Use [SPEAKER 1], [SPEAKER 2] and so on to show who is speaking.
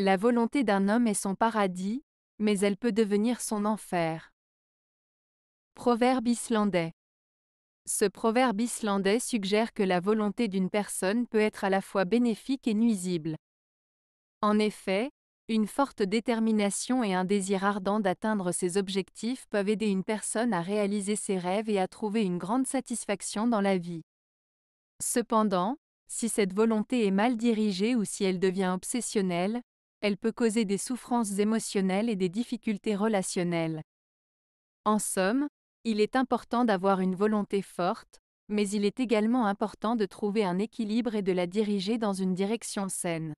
[SPEAKER 1] La volonté d'un homme est son paradis, mais elle peut devenir son enfer. Proverbe islandais. Ce proverbe islandais suggère que la volonté d'une personne peut être à la fois bénéfique et nuisible. En effet, une forte détermination et un désir ardent d'atteindre ses objectifs peuvent aider une personne à réaliser ses rêves et à trouver une grande satisfaction dans la vie. Cependant, si cette volonté est mal dirigée ou si elle devient obsessionnelle, elle peut causer des souffrances émotionnelles et des difficultés relationnelles. En somme, il est important d'avoir une volonté forte, mais il est également important de trouver un équilibre et de la diriger dans une direction saine.